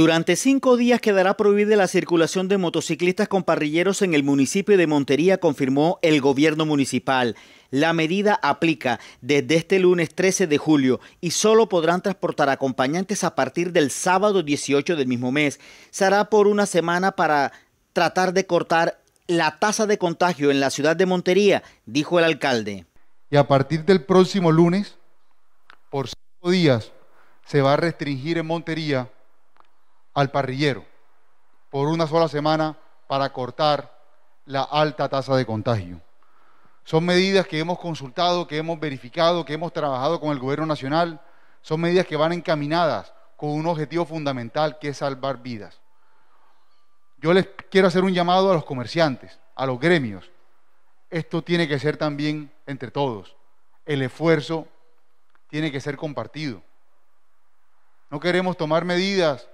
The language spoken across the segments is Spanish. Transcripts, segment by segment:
Durante cinco días quedará prohibida la circulación de motociclistas con parrilleros en el municipio de Montería, confirmó el gobierno municipal. La medida aplica desde este lunes 13 de julio y solo podrán transportar acompañantes a partir del sábado 18 del mismo mes. Será por una semana para tratar de cortar la tasa de contagio en la ciudad de Montería, dijo el alcalde. Y a partir del próximo lunes, por cinco días, se va a restringir en Montería al parrillero por una sola semana para cortar la alta tasa de contagio. Son medidas que hemos consultado, que hemos verificado, que hemos trabajado con el gobierno nacional. Son medidas que van encaminadas con un objetivo fundamental que es salvar vidas. Yo les quiero hacer un llamado a los comerciantes, a los gremios. Esto tiene que ser también entre todos. El esfuerzo tiene que ser compartido. No queremos tomar medidas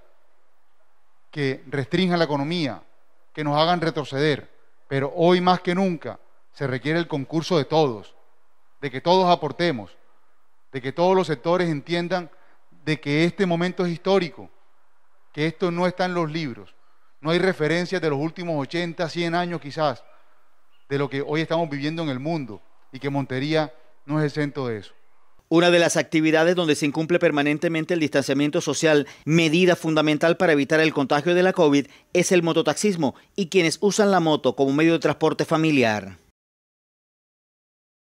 que restrinjan la economía, que nos hagan retroceder. Pero hoy más que nunca se requiere el concurso de todos, de que todos aportemos, de que todos los sectores entiendan de que este momento es histórico, que esto no está en los libros, no hay referencias de los últimos 80, 100 años quizás, de lo que hoy estamos viviendo en el mundo y que Montería no es exento de eso. Una de las actividades donde se incumple permanentemente el distanciamiento social, medida fundamental para evitar el contagio de la COVID, es el mototaxismo y quienes usan la moto como medio de transporte familiar.